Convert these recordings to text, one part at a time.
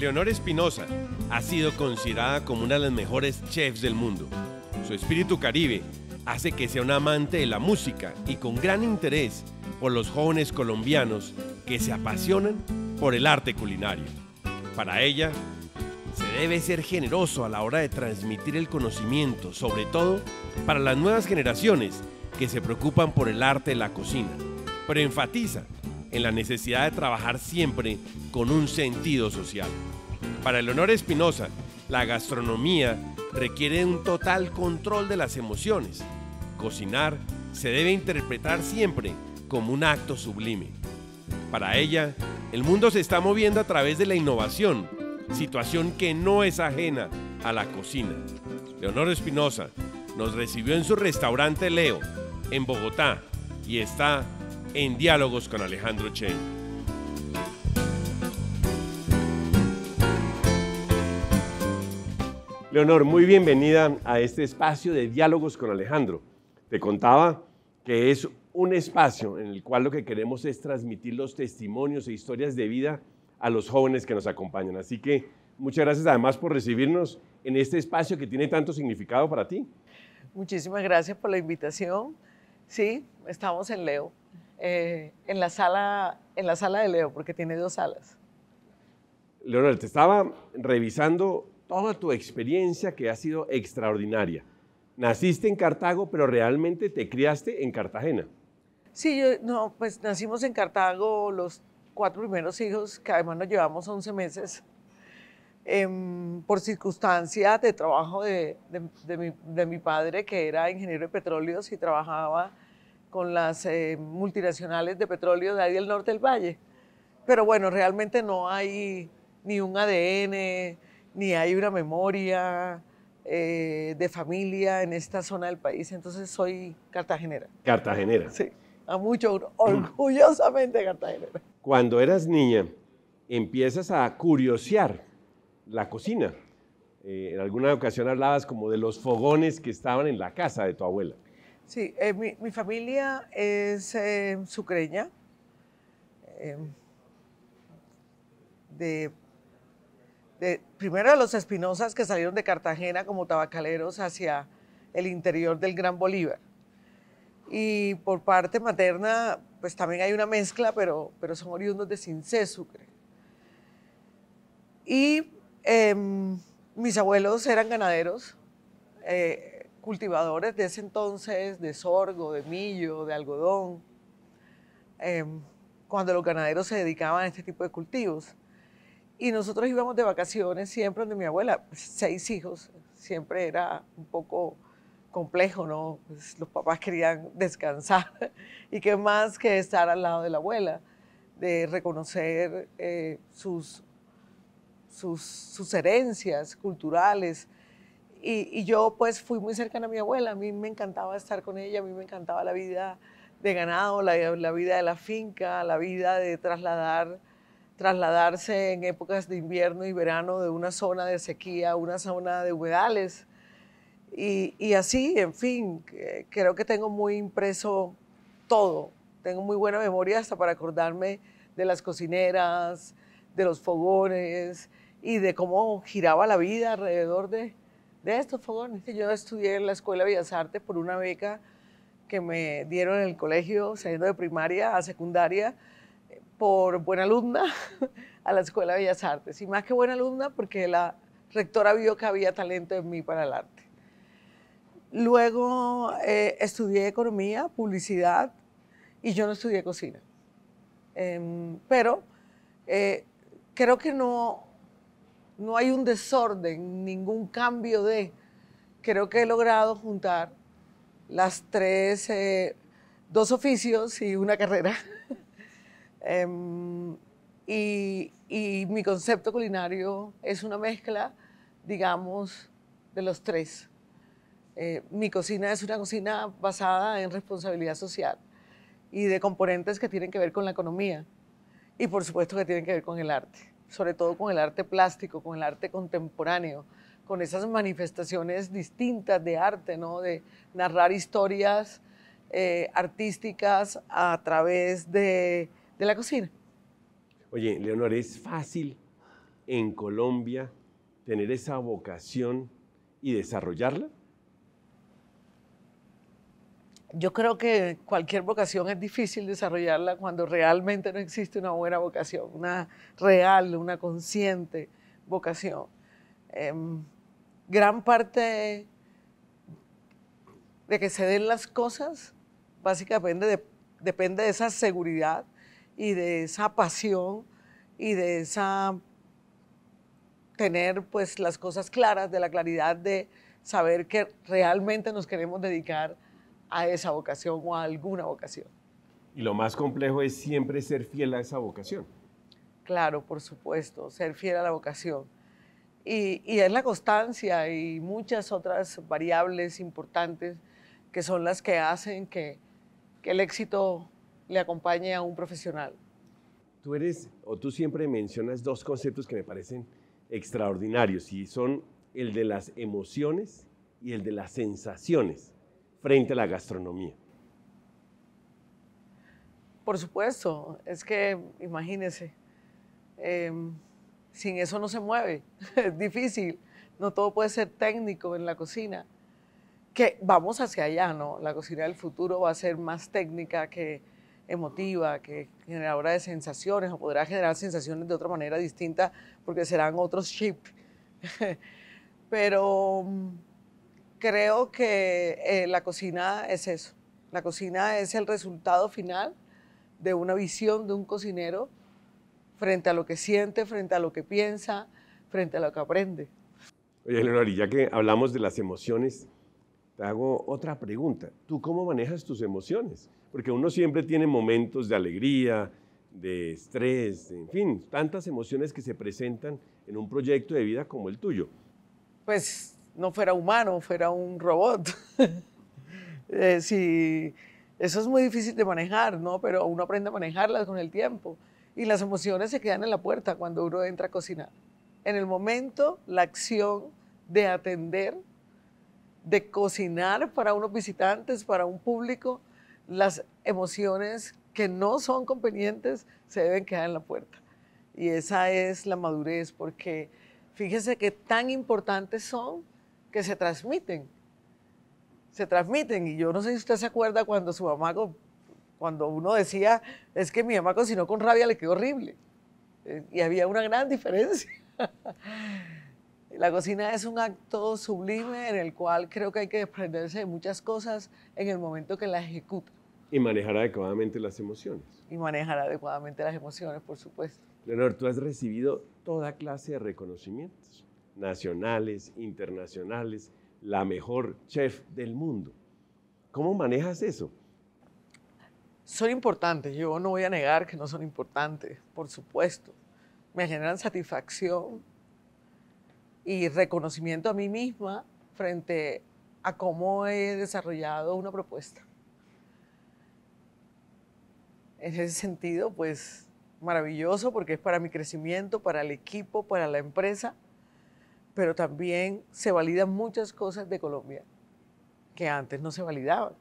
Leonor Espinosa ha sido considerada como una de las mejores chefs del mundo. Su espíritu caribe hace que sea una amante de la música y con gran interés por los jóvenes colombianos que se apasionan por el arte culinario. Para ella, se debe ser generoso a la hora de transmitir el conocimiento, sobre todo para las nuevas generaciones que se preocupan por el arte de la cocina, pero enfatiza en la necesidad de trabajar siempre con un sentido social. Para Leonor Espinosa, la gastronomía requiere un total control de las emociones. Cocinar se debe interpretar siempre como un acto sublime. Para ella, el mundo se está moviendo a través de la innovación, situación que no es ajena a la cocina. Leonor Espinosa nos recibió en su restaurante Leo, en Bogotá, y está en Diálogos con Alejandro Chen. Leonor, muy bienvenida a este espacio de diálogos con Alejandro. Te contaba que es un espacio en el cual lo que queremos es transmitir los testimonios e historias de vida a los jóvenes que nos acompañan. Así que muchas gracias además por recibirnos en este espacio que tiene tanto significado para ti. Muchísimas gracias por la invitación. Sí, estamos en Leo. Eh, en, la sala, en la sala de Leo, porque tiene dos salas. Leonel, te estaba revisando toda tu experiencia que ha sido extraordinaria. Naciste en Cartago, pero realmente te criaste en Cartagena. Sí, yo, no, pues nacimos en Cartago los cuatro primeros hijos, que además nos llevamos 11 meses. Em, por circunstancias de trabajo de, de, de, mi, de mi padre, que era ingeniero de petróleos y trabajaba con las eh, multinacionales de petróleo de ahí del norte del valle. Pero bueno, realmente no hay ni un ADN, ni hay una memoria eh, de familia en esta zona del país. Entonces soy cartagenera. Cartagenera. Sí, a mucho, mm. orgullosamente cartagenera. Cuando eras niña, empiezas a curiosear la cocina. Eh, en alguna ocasión hablabas como de los fogones que estaban en la casa de tu abuela. Sí, eh, mi, familia es eh, sucreña, em, de, primero de los espinosas que salieron de Cartagena como tabacaleros hacia el interior del Gran Bolívar. Y por parte materna, pues también hay una mezcla, pero, pero son oriundos de Cincé, Sucre. Y em, mis abuelos eran ganaderos eh, cultivadores de ese entonces de sorgo, de millo, de algodón, em, cuando los ganaderos se dedicaban a este tipo de cultivos. Y nosotros íbamos de vacaciones siempre donde mi abuela, seis hijos, siempre era un poco complejo, ¿no? Pues, los papás querían descansar y qué más que estar al lado de la abuela, de reconocer eh, sus, sus herencias culturales, y, yo pues fui muy cercana a mi abuela, a mí me encantaba estar con ella, a mí me encantaba la vida de ganado, la, vida de la finca, la vida de trasladar, trasladarse en épocas de invierno y verano de una zona de sequía a una zona de humedales. y así, en fin, creo que tengo muy impreso todo. Tengo muy buena memoria hasta para acordarme de las cocineras, de los fogones y de cómo giraba la vida alrededor de, de estos fogones. Yo estudié en la Escuela de Bellas Artes por una beca que me dieron en el colegio, saliendo de primaria a secundaria, por buena alumna a la Escuela de Bellas Artes. Y más que buena alumna, porque la rectora vio que había talento en mí para el arte. Luego eh, estudié economía, publicidad, y yo no estudié cocina. Em, pero eh, creo que no no hay un desorden, ningún cambio de. Creo que he logrado juntar las tres, eh, dos oficios y una carrera. Em, y, mi concepto culinario es una mezcla, digamos, de los tres. Eh, mi cocina es una cocina basada en responsabilidad social y de componentes que tienen que ver con la economía y por supuesto que tienen que ver con el arte sobre todo con el arte plástico, con el arte contemporáneo, con esas manifestaciones distintas de arte, ¿no? de narrar historias eh, artísticas a través de, de la cocina. Oye, Leonor, es fácil en Colombia tener esa vocación y desarrollarla? Yo creo que cualquier vocación es difícil desarrollarla cuando realmente no existe una buena vocación, una real, una consciente vocación. Em, gran parte de que se den las cosas básicamente depende de esa seguridad y de esa pasión y de esa tener pues las cosas claras, de la claridad de saber que realmente nos queremos dedicar a esa vocación o a alguna vocación. Y lo más complejo es siempre ser fiel a esa vocación. Claro, por supuesto, ser fiel a la vocación. Y, es la constancia y muchas otras variables importantes que son las que hacen que, que el éxito le acompañe a un profesional. Tú eres, o tú siempre mencionas dos conceptos que me parecen extraordinarios y son el de las emociones y el de las sensaciones frente a la gastronomía? Por supuesto, es que imagínense, em, sin eso no se mueve, es difícil, no todo puede ser técnico en la cocina, que vamos hacia allá, ¿no? La cocina del futuro va a ser más técnica que emotiva, que generadora de sensaciones o podrá generar sensaciones de otra manera distinta porque serán otros chips. Pero mm, Creo que eh, la cocina es eso. La cocina es el resultado final de una visión de un cocinero frente a lo que siente, frente a lo que piensa, frente a lo que aprende. Oye, Leonor, y ya que hablamos de las emociones, te hago otra pregunta. ¿Tú cómo manejas tus emociones? Porque uno siempre tiene momentos de alegría, de estrés, en fin, tantas emociones que se presentan en un proyecto de vida como el tuyo. Pues no fuera humano, fuera un robot. Eh, eso es muy difícil de manejar, ¿no? Pero uno aprende a manejarlas con el tiempo. Y las emociones se quedan en la puerta cuando uno entra a cocinar. En el momento, la acción de atender, de cocinar para unos visitantes, para un público, las emociones que no son convenientes se deben quedar en la puerta. Y esa es la madurez, porque fíjese qué tan importantes son que se transmiten. Se transmiten. Y yo no sé si usted se acuerda cuando su mamá, cuando uno decía, es que mi mamá cocinó con rabia, le quedó horrible. Eh, y había una gran diferencia. La cocina es un acto sublime en el cual creo que hay que desprenderse de muchas cosas en el momento que la ejecuta. Y manejar adecuadamente las emociones. Y manejar adecuadamente las emociones, por supuesto. Leonor, tú has recibido toda clase de reconocimientos nacionales, internacionales, la mejor chef del mundo. ¿Cómo manejas eso? Son importantes, yo no voy a negar que no son importantes, por supuesto. Me generan satisfacción y reconocimiento a mí misma frente a cómo he desarrollado una propuesta. En ese sentido, pues maravilloso porque es para mi crecimiento, para el equipo, para la empresa pero también se validan muchas cosas de Colombia que antes no se validaban.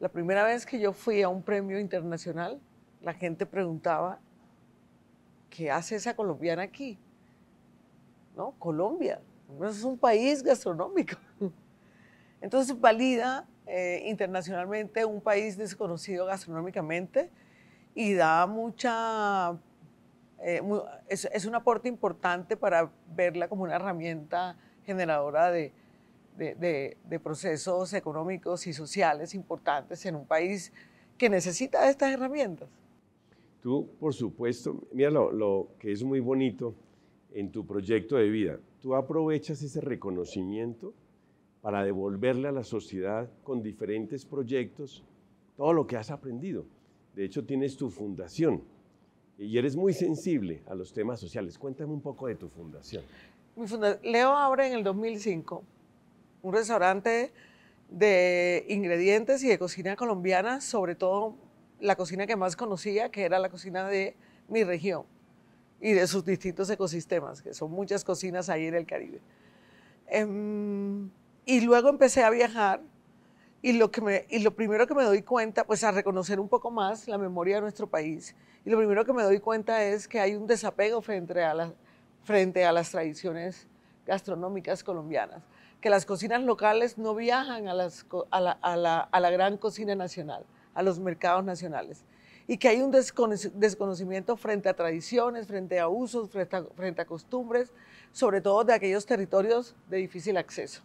La primera vez que yo fui a un premio internacional, la gente preguntaba, ¿qué hace esa colombiana aquí? ¿No? Colombia, es un país gastronómico. Entonces valida eh, internacionalmente un país desconocido gastronómicamente y da mucha eh, es, un aporte importante para verla como una herramienta generadora de, de, de, procesos económicos y sociales importantes en un país que necesita estas herramientas. Tú, por supuesto, mira lo, lo que es muy bonito en tu proyecto de vida. Tú aprovechas ese reconocimiento para devolverle a la sociedad con diferentes proyectos todo lo que has aprendido. De hecho, tienes tu fundación, y eres muy sensible a los temas sociales. Cuéntame un poco de tu fundación. Mi Leo abre en el 2005 un restaurante de ingredientes y de cocina colombiana, sobre todo la cocina que más conocía, que era la cocina de mi región y de sus distintos ecosistemas, que son muchas cocinas ahí en el Caribe. Em, y luego empecé a viajar y lo, que me, y lo primero que me doy cuenta, pues a reconocer un poco más la memoria de nuestro país, y lo primero que me doy cuenta es que hay un desapego frente a, frente a las tradiciones gastronómicas colombianas, que las cocinas locales no viajan a, a, la, gran cocina nacional, a los mercados nacionales, y que hay un desconocimiento frente a tradiciones, frente a usos, frente a costumbres, sobre todo de aquellos territorios de difícil acceso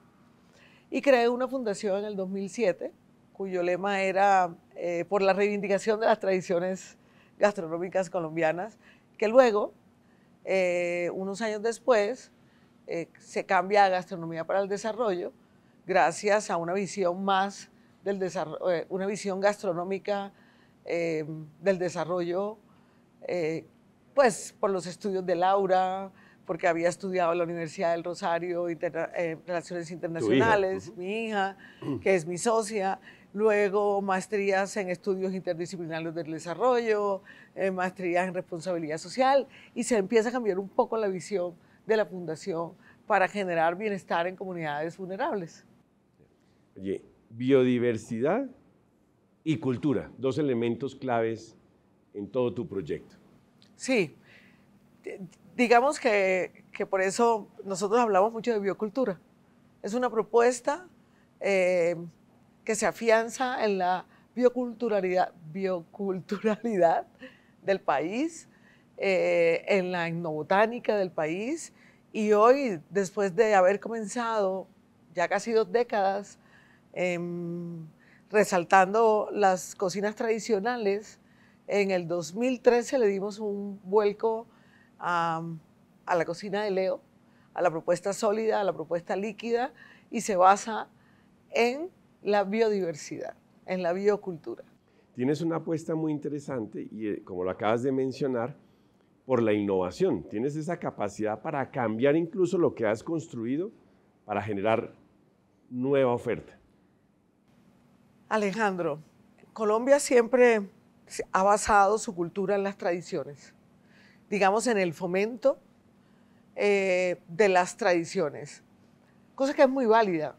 y creé una fundación en el 2007 cuyo lema era eh, por la reivindicación de las tradiciones gastronómicas colombianas, que luego, eh, unos años después, eh, se cambia a gastronomía para el desarrollo gracias a una visión más del desarrollo, una visión gastronómica del desarrollo, pues por los estudios de Laura, porque había estudiado en la Universidad del Rosario eh, Relaciones Internacionales, mi hija, que es mi socia, luego maestrías en estudios interdisciplinarios del desarrollo, eh, maestrías en responsabilidad social, y se empieza a cambiar un poco la visión de la fundación para generar bienestar en comunidades vulnerables. Oye, biodiversidad y cultura, dos elementos claves en todo tu proyecto. Sí, digamos que, por eso nosotros hablamos mucho de biocultura. Es una propuesta eh, que se afianza en la bioculturalidad, bioculturalidad del país, eh, en la etnobotánica del país. Y hoy, después de haber comenzado ya casi dos décadas em, resaltando las cocinas tradicionales, en el 2013 le dimos un vuelco a, la cocina de Leo, a la propuesta sólida, a la propuesta líquida y se basa en la biodiversidad, en la biocultura. Tienes una apuesta muy interesante y eh, como lo acabas de mencionar, por la innovación. Tienes esa capacidad para cambiar incluso lo que has construido para generar nueva oferta. Alejandro, Colombia siempre ha basado su cultura en las tradiciones digamos, en el fomento eh, de las tradiciones, cosa que es muy válida.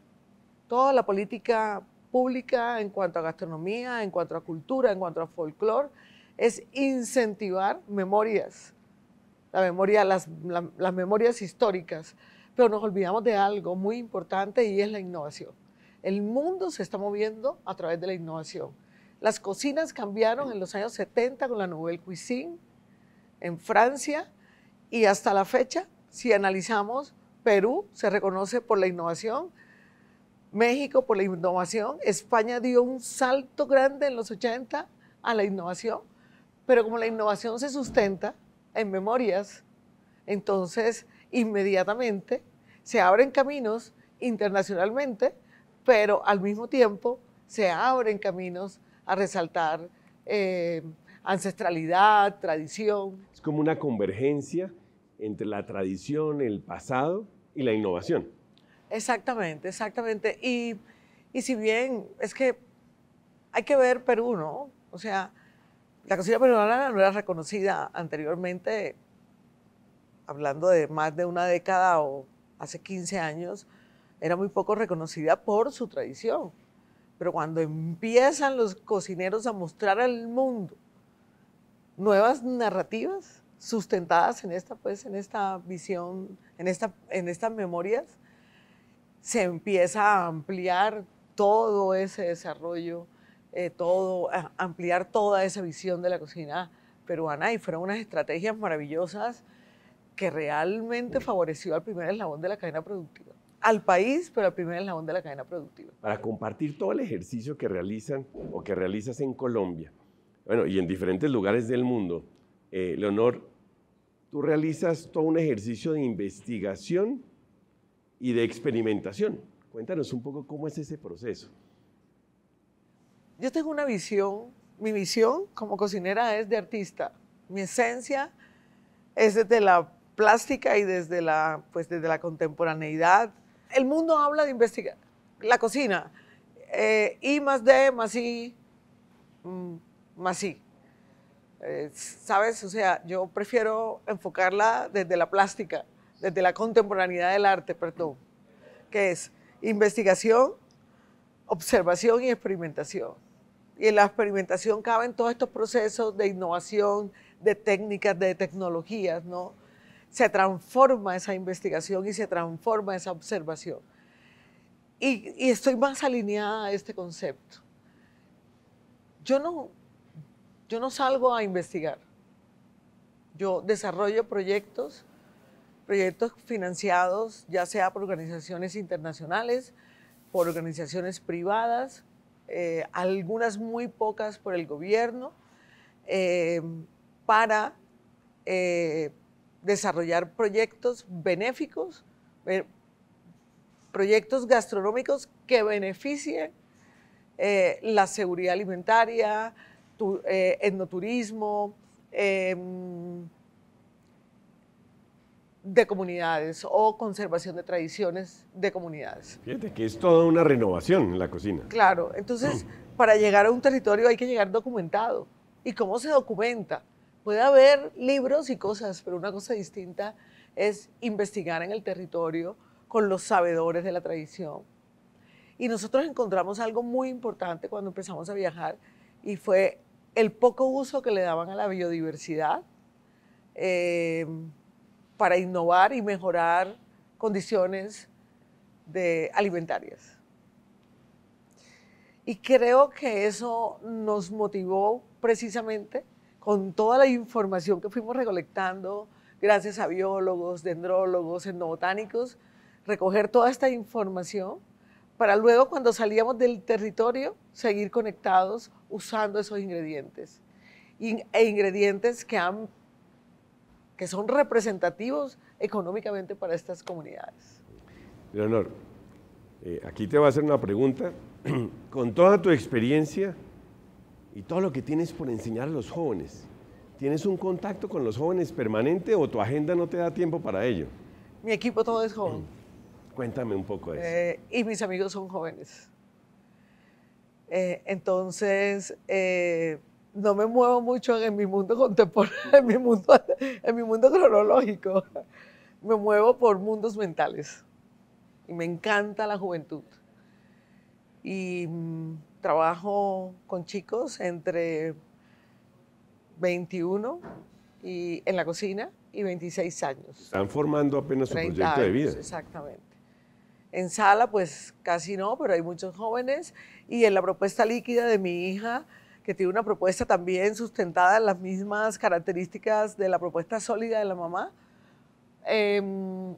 Toda la política pública en cuanto a gastronomía, en cuanto a cultura, en cuanto a folclore, es incentivar memorias, la memoria, las, las memorias históricas. Pero nos olvidamos de algo muy importante y es la innovación. El mundo se está moviendo a través de la innovación. Las cocinas cambiaron en los años 70 con la Nouvelle Cuisine, en Francia y hasta la fecha, si analizamos, Perú se reconoce por la innovación, México por la innovación, España dio un salto grande en los 80 a la innovación, pero como la innovación se sustenta en memorias, entonces inmediatamente se abren caminos internacionalmente, pero al mismo tiempo se abren caminos a resaltar eh, ancestralidad, tradición. Es como una convergencia entre la tradición, el pasado y la innovación. Exactamente, exactamente. Y, si bien es que hay que ver Perú, ¿no? O sea, la cocina peruana no era reconocida anteriormente, hablando de más de una década o hace 15 años, era muy poco reconocida por su tradición. Pero cuando empiezan los cocineros a mostrar al mundo nuevas narrativas sustentadas en esta, pues, en esta visión, en, estas memorias, se empieza a ampliar todo ese desarrollo, eh, todo, ampliar toda esa visión de la cocina peruana y fueron unas estrategias maravillosas que realmente favoreció al primer eslabón de la cadena productiva. Al país, pero al primer eslabón de la cadena productiva. Para compartir todo el ejercicio que realizan o que realizas en Colombia, bueno, y en diferentes lugares del mundo. Eh, Leonor, tú realizas todo un ejercicio de investigación y de experimentación. Cuéntanos un poco cómo es ese proceso. Yo tengo una visión, mi visión como cocinera es de artista. Mi esencia es desde la plástica y desde la, pues desde la contemporaneidad. El mundo habla de investigar la cocina. Eh, I más D más I. Mm, más sí. Eh, ¿Sabes? O sea, yo prefiero enfocarla desde la plástica, desde la contemporaneidad del arte, perdón, que es investigación, observación y experimentación. Y en la experimentación caben todos estos procesos de innovación, de técnicas, de tecnologías, ¿no? Se transforma esa investigación y se transforma esa observación. y estoy más alineada a este concepto. Yo no, yo no salgo a investigar. Yo desarrollo proyectos, proyectos financiados ya sea por organizaciones internacionales, por organizaciones privadas, eh, algunas muy pocas por el gobierno, eh, para eh, desarrollar proyectos benéficos, proyectos gastronómicos que beneficien la seguridad alimentaria, eh, etnoturismo, em, de comunidades o conservación de tradiciones de comunidades. Fíjate que es toda una renovación en la cocina. Claro, entonces mm. para llegar a un territorio hay que llegar documentado. ¿Y cómo se documenta? Puede haber libros y cosas, pero una cosa distinta es investigar en el territorio con los sabedores de la tradición. Y nosotros encontramos algo muy importante cuando empezamos a viajar y fue el poco uso que le daban a la biodiversidad eh, para innovar y mejorar condiciones de alimentarias. Y creo que eso nos motivó precisamente con toda la información que fuimos recolectando, gracias a biólogos, dendrólogos, etnobotánicos, recoger toda esta información para luego cuando salíamos del territorio seguir conectados usando esos ingredientes. e ingredientes que, han, que son representativos económicamente para estas comunidades. Leonor, eh, aquí te voy a hacer una pregunta. Con toda tu experiencia y todo lo que tienes por enseñar a los jóvenes, ¿tienes un contacto con los jóvenes permanente o tu agenda no te da tiempo para ello? Mi equipo todo es joven. Cuéntame un poco eso. Eh, y mis amigos son jóvenes. Eh, entonces, eh, no me muevo mucho en mi mundo contemporáneo, en mi mundo, cronológico. Me muevo por mundos mentales. Y me encanta la juventud. Y mm, trabajo con chicos entre 21 y, en la cocina y 26 años. Están formando apenas su proyecto de vida. Exactamente. En sala, pues casi no, pero hay muchos jóvenes. Y en la propuesta líquida de mi hija, que tiene una propuesta también sustentada en las mismas características de la propuesta sólida de la mamá, em,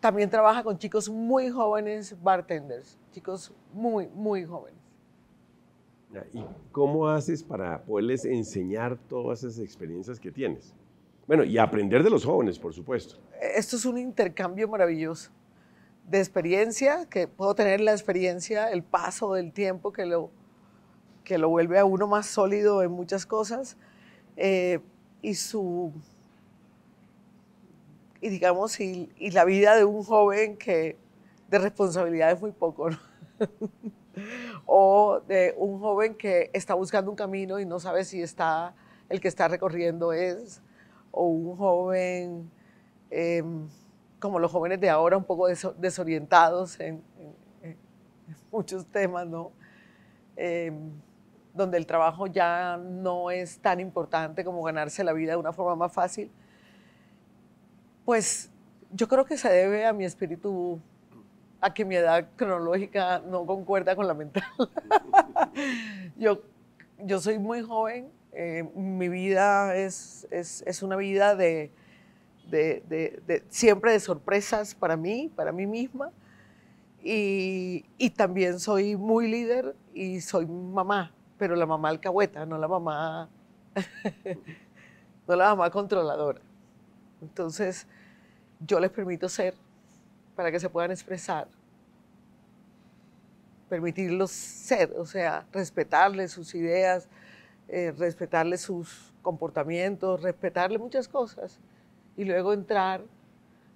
también trabaja con chicos muy jóvenes bartenders, chicos muy, muy jóvenes. ¿Y cómo haces para poderles enseñar todas esas experiencias que tienes? Bueno, y aprender de los jóvenes, por supuesto. Esto es un intercambio maravilloso de experiencia, que puedo tener la experiencia, el paso del tiempo que lo, que lo vuelve a uno más sólido en muchas cosas, eh, y su, y digamos, y, la vida de un joven que de responsabilidad es muy poco, o de un joven que está buscando un camino y no sabe si está, el que está recorriendo es, o un joven... Em, como los jóvenes de ahora, un poco desorientados en, muchos temas, ¿no? Em, donde el trabajo ya no es tan importante como ganarse la vida de una forma más fácil, pues yo creo que se debe a mi espíritu, a que mi edad cronológica no concuerda con la mental. yo, yo soy muy joven, eh, mi vida es, es, es una vida de, de, siempre de sorpresas para mí, para mí misma. Y, también soy muy líder y soy mamá, pero la mamá alcahueta, no la mamá, no la mamá controladora. Entonces, yo les permito ser para que se puedan expresar, permitirlos ser, o sea, respetarles sus ideas, eh, respetarles sus comportamientos, respetarles muchas cosas y luego entrar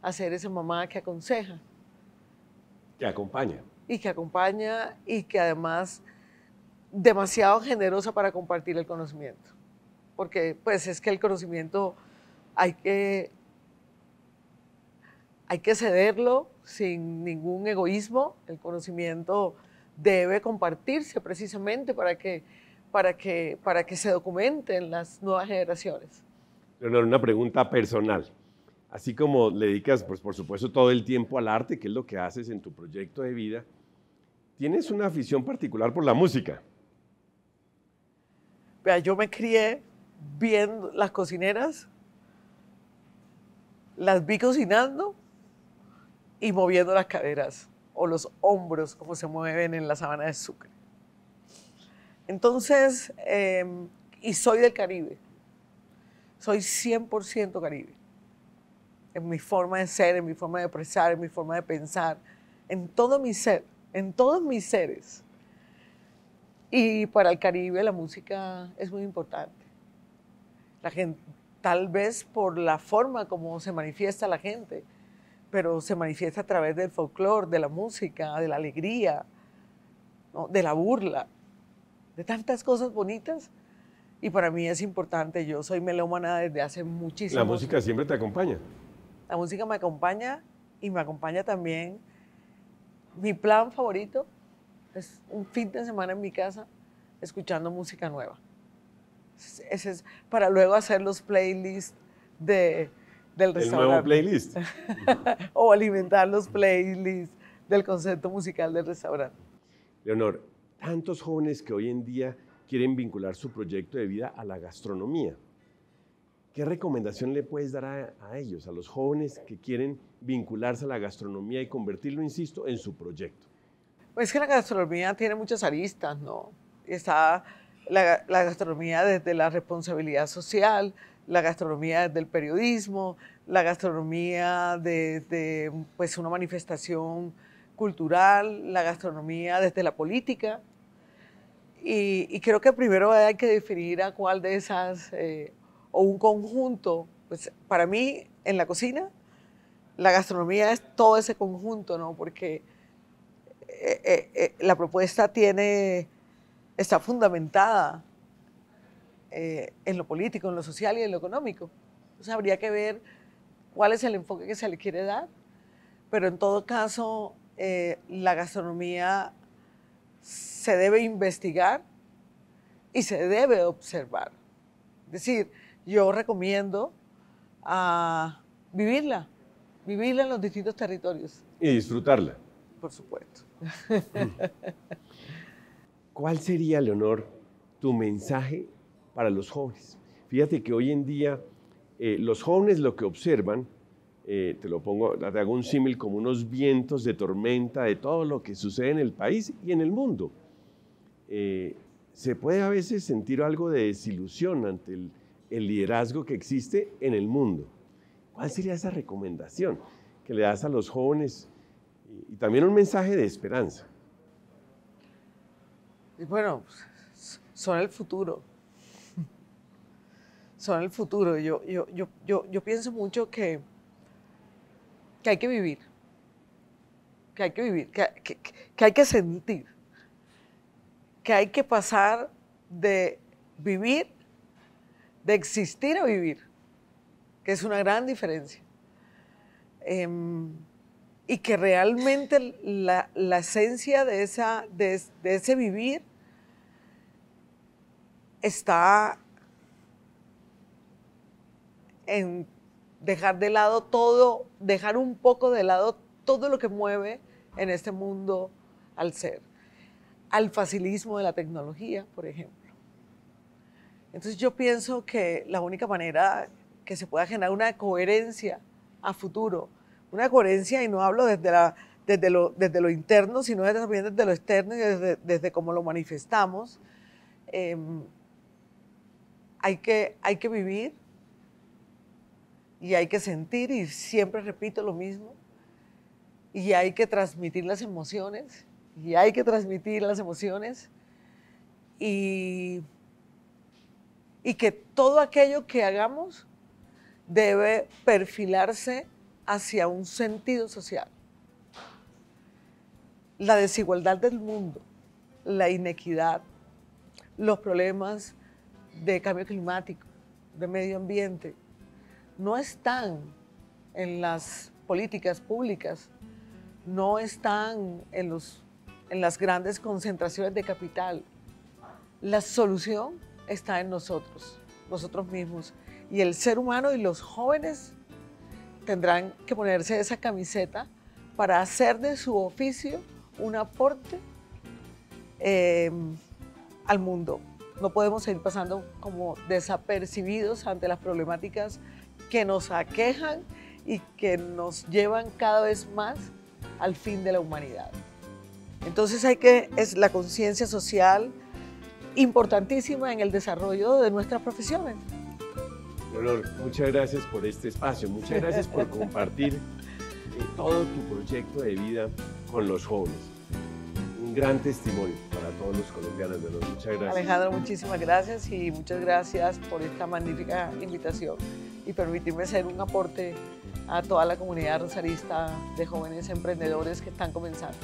a ser esa mamá que aconseja. Que acompaña. Y que acompaña y que además demasiado generosa para compartir el conocimiento. Porque pues es que el conocimiento hay que, hay que cederlo sin ningún egoísmo. El conocimiento debe compartirse precisamente para que, para que, para que se documenten las nuevas generaciones una pregunta personal. Así como le dedicas, pues por supuesto, todo el tiempo al arte, que es lo que haces en tu proyecto de vida, ¿tienes una afición particular por la música? Vea, yo me crié viendo las cocineras, las vi cocinando y moviendo las caderas o los hombros como se mueven en la sabana de Sucre. Entonces, em, y soy del Caribe. Soy 100% caribe. En mi forma de ser, en mi forma de expresar, en mi forma de pensar, en todo mi ser, en todos mis seres. Y para el Caribe la música es muy importante. La gente, tal vez por la forma como se manifiesta la gente, pero se manifiesta a través del folclore, de la música, de la alegría, de la burla, de tantas cosas bonitas y para mí es importante. Yo soy melómana desde hace muchísimo ¿La música siempre te acompaña? La música me acompaña y me acompaña también. Mi plan favorito es un fin de semana en mi casa escuchando música nueva. Ese es para luego hacer los playlists de, del restaurante. El nuevo playlist. o alimentar los playlists del concepto musical del restaurante. Leonor, tantos jóvenes que hoy en día quieren vincular su proyecto de vida a la gastronomía. ¿Qué recomendación le puedes dar a, ellos, a los jóvenes que quieren vincularse a la gastronomía y convertirlo, insisto, en su proyecto? Pues que la gastronomía tiene muchas aristas, ¿no? Está la, la gastronomía desde la responsabilidad social, la gastronomía desde el periodismo, la gastronomía desde pues, una manifestación cultural, la gastronomía desde la política, y, creo que primero hay que definir a cuál de esas, eh, o un conjunto. Pues para mí, en la cocina, la gastronomía es todo ese conjunto, ¿no? Porque eh, eh, la propuesta tiene, está fundamentada en lo político, en lo social y en lo económico. Entonces habría que ver cuál es el enfoque que se le quiere dar, pero en todo caso, la gastronomía se debe investigar y se debe observar. Es decir, yo recomiendo a ah, vivirla, vivirla en los distintos territorios. Y disfrutarla. Por supuesto. ¿Cuál sería, Leonor, tu mensaje para los jóvenes? Fíjate que hoy en día eh, los jóvenes lo que observan eh, te lo pongo, te hago un símil como unos vientos de tormenta de todo lo que sucede en el país y en el mundo. Eh, se puede a veces sentir algo de desilusión ante el, liderazgo que existe en el mundo. ¿Cuál sería esa recomendación que le das a los jóvenes y, también un mensaje de esperanza? Bueno, son el futuro. Son el futuro. yo, yo, yo, yo pienso mucho que que hay que vivir, que hay que vivir, que, hay que sentir, que hay que pasar de vivir, de existir a vivir, que es una gran diferencia. Em, y que realmente la, esencia de, esa, de ese vivir está en dejar de lado todo, dejar un poco de lado todo lo que mueve en este mundo al ser, al facilismo de la tecnología, por ejemplo. Entonces yo pienso que la única manera que se pueda generar una coherencia a futuro, una coherencia, y no hablo desde, la, desde, lo, desde lo interno, sino también desde lo externo y desde, desde cómo lo manifestamos, em, hay, que, hay que vivir y hay que sentir y siempre repito lo mismo y hay que transmitir las emociones y hay que transmitir las emociones y, que todo aquello que hagamos debe perfilarse hacia un sentido social. La desigualdad del mundo, la inequidad, los problemas de cambio climático, de medio ambiente, no están en las políticas públicas, no están en, las grandes concentraciones de capital. La solución está en nosotros, nosotros mismos. Y el ser humano y los jóvenes tendrán que ponerse esa camiseta para hacer de su oficio un aporte eh, al mundo. No podemos seguir pasando como desapercibidos ante las problemáticas que nos aquejan y que nos llevan cada vez más al fin de la humanidad. Entonces hay que, es la conciencia social importantísima en el desarrollo de nuestras profesiones. Dolor, muchas gracias por este espacio, muchas gracias por compartir todo tu proyecto de vida con los jóvenes gran testimonio para todos los colombianos de los. Muchas gracias. Alejandro, muchísimas gracias y muchas gracias por esta magnífica invitación y permitirme ser un aporte a toda la comunidad rosarista de jóvenes emprendedores que están comenzando.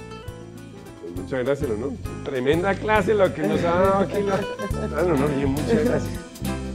Pues muchas gracias, ¿no? Tremenda clase lo que nos ha dado aquí. La... Ah, no, bien, muchas gracias.